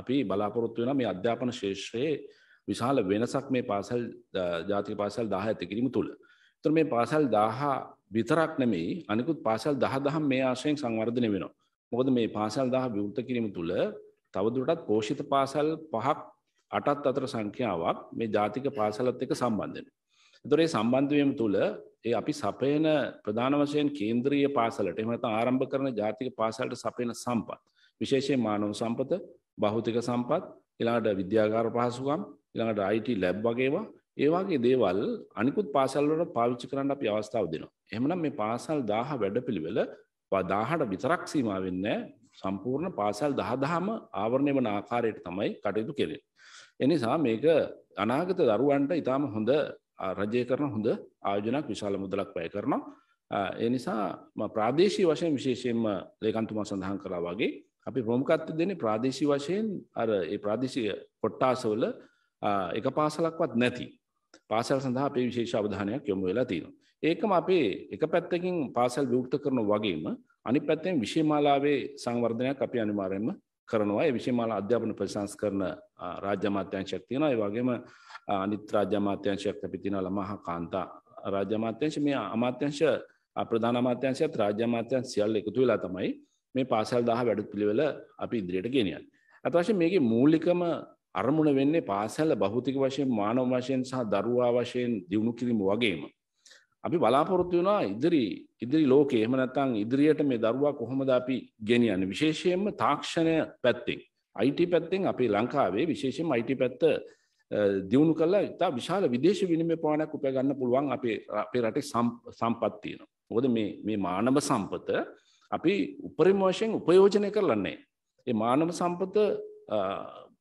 අපි බලාපොරොත්තු වෙන මේ අධ්‍යාපන ශේෂ්‍රයේ විශාල වෙනසක් මේ පාසල් ජාතික පාසල් දාහ ඇති කිරීම තුළ. තුර මේ පාසල් දාහා විතරක් නෙමෙයි අනිකුත් පාසල් දහ දහම් මේ ආශයෙන් සංවර්ධනය වෙනවා. මොකද මේ පාසල් දාහ විවෘත කිරීම තුළ තවදුරටත් පෝෂිත පාසල් පහක් අටත් අතර සංඛ්‍යාවක් මේ ජාතික පාසලත් එක සම්බන්ධෙන. එතුරේ සම්බන්ධවීම තුළ ඒ අපි සපයන ප්‍රධාන වශයෙන් කේන්ද්‍රීය පාසලට එමත ආරම්භ කරන ජාතික පාසලට සපයන සම්පත් විශේෂයෙන් මානව සම්පත භෞතික සම්පත් එලාට විද්‍යාකාර පහසුකම් ඉළඟට අයිට ලැබ් වගේවා ඒවාගේ දේවල් අනිකුත් පාසල්වට පාවිච්චි කරන්න අපි අවස්ථාව දෙනවා. එහමනම් මේ පාසල් දාහ වැඩ පිළිවෙල දාහට විතරක් සීමාවෙන්න සම්පූර්ණ පාසල් දහදහම ආවරණය වන ආකාරයට තමයි කටයුතු කෙරෙන්. එනිසා මේක අනාගත දරුවන්ට ඉතාම හොඳ රජය කරන හොඳ ආයෝජනක් විශාල මුදලක් පය කරනවා. එනිසා ප්‍රාදේශී වශයෙන් විශේෂයෙන්ම ලේකන්තුමා සඳහන් කලා වගේ අපි ප්‍රමුකත්ව දෙන ප්‍රාදේශි වශයෙන් අර ඒ ප්‍රාදේශය කොට්ටාසවල එක පාසලක්වත් නැති පාසල් සඳහා අපේ විශේෂ අවධානයක් යොමු වෙලා තියෙනවා. ඒකම අපේ එක පැත්තකින් පාසල් විවෘත කරන වගේම අනි පැත්තෙන් විශේමාලාවේ සංවර්ධනයක් අපි අනිවාරයෙන්ම කරනවා ඒ විශේමාලා අධ්‍යාපන ප්‍රසංස්කරන රාජ්‍ය මාත්‍යංශයක් තියෙනවා ඒ වගේම අනිත් රාජ්‍ය මාත්‍යංශයක් අපි තියෙනවා ළමහා කාන්තා රාජ්‍ය මාත්‍යංශ මේ අමාත්‍යංශ ප්‍රධාන අමාත්‍යංශයත් රාජ්‍ය මාත්‍යංශ සියල්ල එකතු වෙලා තමයි මේ පාසල් දාහ වැඩ පිළිවෙල අපි ඉදිරියට ගෙනියන්. ඇතවශය මේගේ මූලිකම අරමුණ වෙන්නේ පාසැල්ල බෞතික වශයෙන් මානව වශයෙන් සහ දරුවා වශයෙන් දියුණු කිරීම වගේම. අපි බලාපොරොත්තු වනා ඉදිරි ඉදිරි ලෝක එහම නැතන් ඉදිරියට මේ දරුවා කොහොමද අපි ගෙනියන්න විශේෂයෙන්ම තාක්ෂණය පැත්තෙන්. අයිට පැත්තෙන් අපේ ලංකාවේ විශේෂෙන් අයිට පැත්ත දියුණු කලා ඉතා විශාල විදේශ විනිම පානයක් උපයගන්න පුළුවන් අපේ අපේ රටේ සම්පත්තියන. හොද මේ මානව සම්පත අපි උපරිම වශයෙන් උපයෝජනය කරලන්නේ. ඒ මානව සම්පත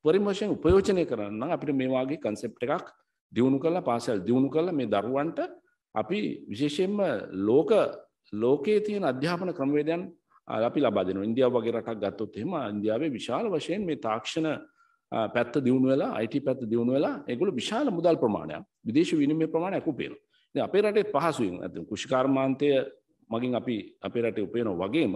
උපරිම වශයෙන් උපයෝජනය කරන්න අපිට මේ වගේ කන්සෙප්ට් එකක් දියුණු කරලා පාසල් දියුණු කරලා මේ දරුවන්ට අපි විශේෂයෙන්ම ලෝක ලෝකයේ තියෙන අධ්‍යාපන ක්‍රමවේදයන් අපි ලබා දෙනවා. ඉන්දියාව වගේ රටක් ගත්තොත් එහෙම ඉන්දියාවේ විශාල වශයෙන් මේ තාක්ෂණ පැත්ත දියුණු වෙලා IT පැත්ත දියුණු වෙලා ඒගොල්ලෝ විශාල මුදල් ප්‍රමාණයක් විදේශ විනිමය ප්‍රමාණයක් උපයනවා. අපේ රටේ පහසුවෙන් ඇති කෘෂිකාර්මාන්තය මගින් අපි අපේ රට උපයන වගේම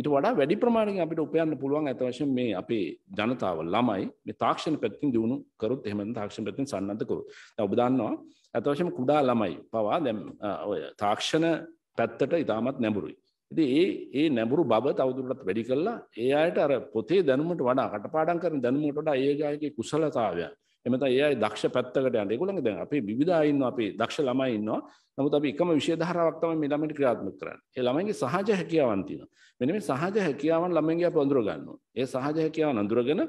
ඉට වඩා වැඩි ප්‍රමාණින් අපිට උපයන්න පුළුවන් ඇතවශය මේ අපේ ජනතාව ළමයි මේ තාක්ෂණ පැත්තින් දියුණු කරුත් එහම තාක්ෂණ පැතින් සන්නතකරු ඔබදන්නවා ඇතවශම කුඩා ළමයි පවා දැම් තාක්ෂණ පැත්තට ඉතාමත් නැඹුරුයි. ඉති ඒ ඒ නැඹුරු බව තවදුරටත් වැඩි කල්ලා ඒ අයට අර පොතේ දැනුමට වඩා කටපාඩන් කරන දැනුමටට ඒගයගේ කුසලතාවයක් එමත ඒ දක්ෂ පැත්තකට යන්න ඒගොල්ලන්ගේ දැන් අපේ විවිධා ඉන්නවා අපේ දක්ෂ ළමයි ඉන්නවා නමුත් අපි එකම විශේෂ ධාරාවක් තමයි මේ ළමයින්ට ක්‍රියාත්මක කරන්නේ ඒ ළමයින්ගේ සහජ හැකියාවන් තියෙනවා මෙන්න මේ සහජ හැකියාවන් ළමයින්ගේ අපි අඳුර ගන්නවා ඒ සහජ හැකියාවන් අඳුරගෙන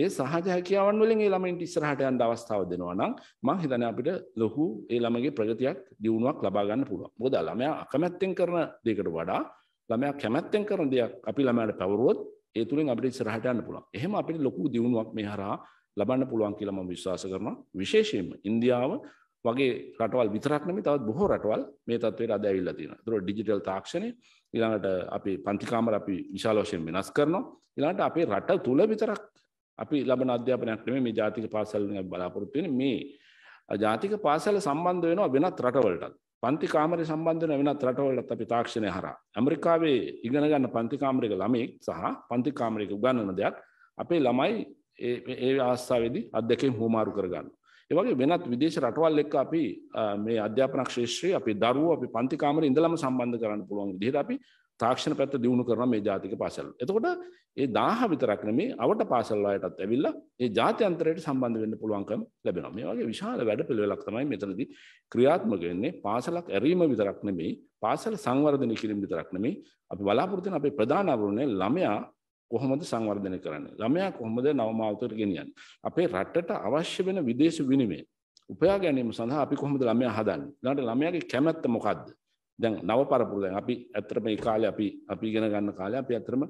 ඒ සහජ හැකියාවන් වලින් ඒ ළමයින්ට ඉස්සරහට යන්න අවස්ථාව දෙනවා නම් මම හිතන්නේ අපිට ලොකු ඒ ළමගේ ප්‍රගතියක් දියුණුවක් ලබා ගන්න පුළුවන්. මොකද ළමයා අකමැත්තෙන් කරන දෙයකට වඩා ළමයා කැමැත්තෙන් කරන දෙයක් අපි ළමයාට පැවරුවොත් ඒ තුලින් අපිට ඉස්සරහට යන්න පුළුවන්. එහෙම අපිට ලොකු දියුණුවක් මේ හරහා ලබන්න පුළුවන් කියලා මම විශ්වාස කරනවා විශේෂයෙන්ම ඉන්දියාව වගේ රටවල් විතරක් නෙමෙයි තවත් බොහෝ රටවල් මේ තත්ත්වයට අද ඇවිල්ලා තියෙනවා. ඒතකොට ඩිජිටල් තාක්ෂණය ඊළඟට අපේ පන්ති කාමර අපි විශාල වශයෙන් වෙනස් කරනවා. ඊළඟට අපේ රට තුල විතරක් අපි ලබන අධ්‍යාපනයක් නෙමෙයි මේ ජාතික පාසල් වලින් බලාපොරොත්තු වෙන්නේ මේ ජාතික පාසල සම්බන්ධ වෙනවා වෙනත් රටවලටත්. පන්ති කාමරය සම්බන්ධන වෙනත් රටවලත් අපි තාක්ෂණය හරහා ඇමරිකාවේ ඉගෙන ගන්න පන්ති කාමරයක ළමෙක් සහ පන්ති කාමරයක උගන්වන දෙයක් අපේ ළමයි ඒ ආස්ථාවේදී අධ්‍යකෙන් හෝමාරු කරගන්න. ඒවගේ වෙනත් විදේශ රටවල් එක්ක අපි මේ අධ්‍යාපනක් ශේෂත්‍රයේ අපි දරුව අපි පන්තිකාමර ඉඳලම සම්බන්ධ කරන්න පුළුවන් විදිහට අපි තාක්ෂණ පැත්ත දියුණු කරන මේ ජාතික පාසල්. එතකොට ඒ දාහ විතරක්න මේ අවට පාසල් අයටත් ඇවිල්ලා ඒ ජාත්‍යන්තරයට සම්බන්ධ වෙන්න පුළුවන්කම ලැබෙනවා. මේ වගේ විශාල වැඩ පිළිවෙලක් තමයි මෙතනදී ක්‍රියාත්මක වෙන්නේ. පාසලක් ඇරීම විතරක් නෙමෙයි, පාසල සංවර්ධනය කිරීම විතරක් නෙමෙයි. අපි බලාපොරොත්තු වෙන අපේ ප්‍රධාන අවුරුනේ ළමයා කොහොමද සංවර්ධනය කරන්නේ ළමයා කොහොමද නවමාවතට ගෙනියන්නේ අපේ රටට අවශ්‍ය වෙන විදේශ විනිමය උපයා ගැනීම සඳහා අපි කොහොමද ළමයා හදන්නේ ඊළඟට ළමයාගේ කැමැත්ත මොකද්ද දැන් නව පරපුර දැන් අපි ඇත්තටම මේ කාලේ අපි අපි ඉගෙන ගන්න කාලේ අපි ඇත්තටම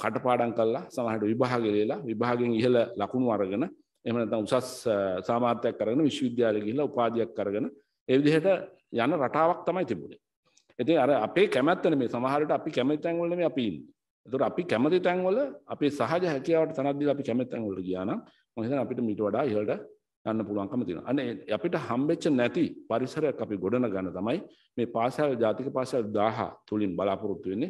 කටපාඩම් කළා සමහරට විභාග ලියලා විභාගෙන් ඉහළ ලකුණු අරගෙන එහෙම නැත්නම් උසස් සාමාර්ථයක් කරගෙන විශ්වවිද්‍යාලෙ ගිහිල්ලා උපාධියක් කරගෙන ඒ විදිහට යන රටාවක් තමයි තිබුණේ. ඉතින් අර අපේ කැමැත්තනේ මේ සමහරට අපි කැමති තැන් වල නෙමෙයි අපි ඉන්නේ. එතකොට අපි කැමති තැන්වල අපේ සහජ හැකියාවට තනක් දීලා අපි කැමති තැන්වලට ගියා නම් මම හිතන්නේ අපිට මීට වඩා ඉහළට යන්න පුළුවන්කම තියෙනවා. අනේ අපිට හම්බෙච්ච නැති පරිසරයක් අපි ගොඩනගන්න තමයි මේ පාසල් ජාතික පාසල් 1000 තුලින් බලාපොරොත්තු වෙන්නේ.